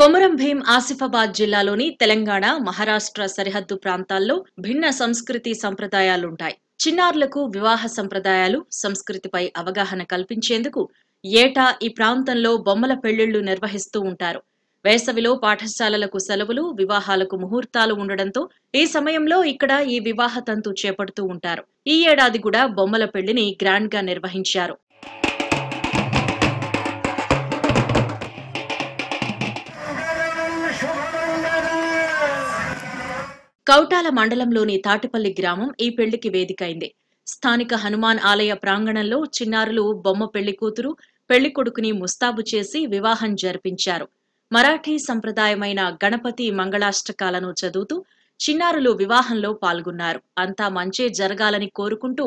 కొమరం భీం ఆసిఫాబాద్ జిల్లాలోని తెలంగాణ మహారాష్ట్ర సరిహద్దు ప్రాంతాల్లో భిన్న సంస్కృతి సంప్రదాయాలుంటాయి చిన్నారులకు వివాహ సంప్రదాయాలు సంస్కృతిపై అవగాహన కల్పించేందుకు ఏటా ఈ ప్రాంతంలో బొమ్మల పెళ్లిళ్లు నిర్వహిస్తూ ఉంటారు వేసవిలో పాఠశాలలకు సెలవులు వివాహాలకు ముహూర్తాలు ఉండడంతో ఈ సమయంలో ఇక్కడ ఈ వివాహ తంతు చేపడుతూ ఉంటారు ఈ ఏడాది కూడా బొమ్మల పెళ్లిని గ్రాండ్ గా నిర్వహించారు కౌటాల మండలంలోని తాటిపల్లి గ్రామం ఈ పెళ్లికి వేదికైంది స్థానిక హనుమాన్ ఆలయ ప్రాంగణంలో చిన్నారులు బొమ్మ పెళ్లి కూతురు పెళ్లి కొడుకుని ముస్తాబు చేసి వివాహం జరిపించారు మరాఠీ సంప్రదాయమైన గణపతి మంగళాష్టకాలను చదువుతూ చిన్నారులు వివాహంలో పాల్గొన్నారు అంతా మంచే జరగాలని కోరుకుంటూ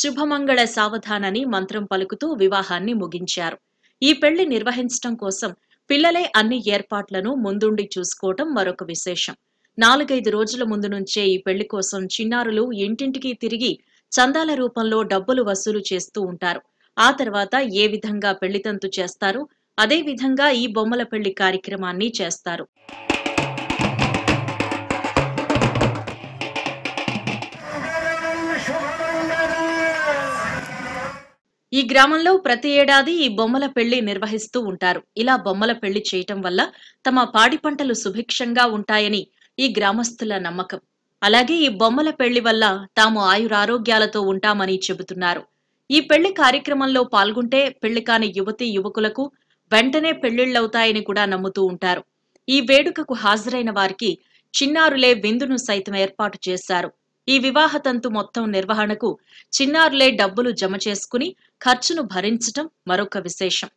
శుభమంగళ సావధానని మంత్రం పలుకుతూ వివాహాన్ని ముగించారు ఈ పెళ్లి నిర్వహించటం కోసం పిల్లలే అన్ని ఏర్పాట్లను ముందుండి చూసుకోవటం మరొక విశేషం నాలుగైదు రోజుల ముందు నుంచే ఈ పెళ్లి కోసం చిన్నారులు ఇంటింటికి తిరిగి చందాల రూపంలో డబ్బులు వసూలు చేస్తూ ఉంటారు ఆ తర్వాత ఏ విధంగా పెళ్లితంతు చేస్తారు అదే విధంగా ఈ బొమ్మల పెళ్లి కార్యక్రమాన్ని చేస్తారు ఈ గ్రామంలో ప్రతి ఏడాది ఈ బొమ్మల పెళ్లి నిర్వహిస్తూ ఉంటారు ఇలా బొమ్మల పెళ్లి చేయటం వల్ల తమ పాడి పంటలు సుభిక్షంగా ఉంటాయని ఈ గ్రామస్తుల నమ్మకం అలాగే ఈ బొమ్మల పెళ్లి వల్ల తాము ఆయురారోగ్యాలతో ఉంటామని చెబుతున్నారు ఈ పెళ్లి కార్యక్రమంలో పాల్గొంటే పెళ్లి కాని యువతి యువకులకు వెంటనే పెళ్లిళ్లవుతాయని కూడా నమ్ముతూ ఉంటారు ఈ వేడుకకు హాజరైన వారికి చిన్నారులే విందును సైతం ఏర్పాటు చేశారు ఈ వివాహ తంతు మొత్తం నిర్వహణకు చిన్నారులే డబ్బులు జమ చేసుకుని ఖర్చును భరించటం మరొక విశేషం